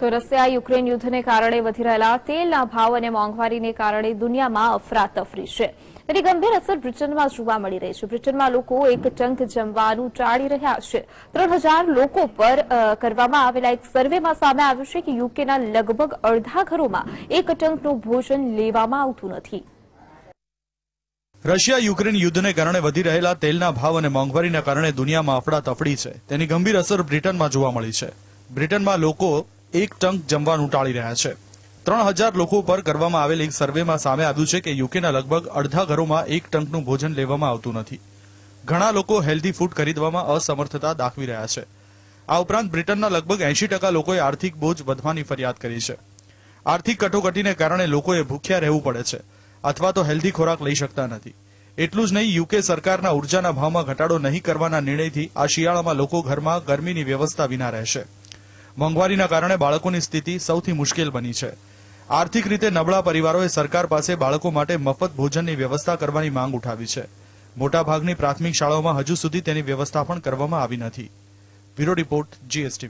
તો Russia Ukraine યુદ્ધને કારણે વધી રહેલા તેલના ભાવ અને મોંઘવારીને કારણે દુનિયામાં અફરાતફરી છે તેની ગંભીર અસર બ્રિટનમાં જોવા મળી રહી છે બ્રિટનમાં લોકો એક ટંક જમવાનું ટાળી રહ્યા છે ત્રણ લોકો પર કરવામાં આવેલા એક સર્વેમાં સામે આવ્યું છે કે યુકેના લગભગ અડધા ઘરોમાં એક ટંકનું ભોજન લેવામાં આવતું નથી રશિયા યુક્રેન યુદ્ધને કારણે વધી રહેલા તેલના ભાવ અને મોંઘવારીના કારણે દુનિયામાં અફડાતફડી છે તેની ગંભીર અસર બ્રિટનમાં જોવા મળી છે બ્રિટનમાં લોકો એક ટંક જમવાનું ટાળી રહ્યા છે ત્રણ હજાર લોકો પર કરવામાં આવેલ એક સર્વેમાં સામે આવ્યું છે કે યુકેના લગભગ અડધા ઘરોમાં એક ટંકનું ભોજન લેવામાં આવતું નથી ઘણા લોકો હેલ્ધી ફૂડ ખરીદવામાં અસમર્થતા દાખવી રહ્યા છે આ ઉપરાંત બ્રિટનના લગભગ એંશી ટકા લોકોએ આર્થિક બોજ વધવાની ફરિયાદ કરી છે આર્થિક કટોકટીને કારણે લોકોએ ભૂખ્યા રહેવું પડે છે અથવા તો હેલ્ધી ખોરાક લઈ શકતા નથી એટલું જ નહીં યુકે સરકારના ઉર્જાના ભાવમાં ઘટાડો નહીં કરવાના નિર્ણયથી આ શિયાળામાં લોકો ઘરમાં ગરમીની વ્યવસ્થા વિના રહેશે મોંઘવારીના કારણે બાળકોની સ્થિતિ સૌથી મુશ્કેલ બની છે આર્થિક રીતે નબળા પરિવારોએ સરકાર પાસે બાળકો માટે મફત ભોજનની વ્યવસ્થા કરવાની માંગ ઉઠાવી છે મોટાભાગની પ્રાથમિક શાળાઓમાં હજુ સુધી તેની વ્યવસ્થા પણ કરવામાં આવી નથી બ્યુરો રિપોર્ટ જીએસટી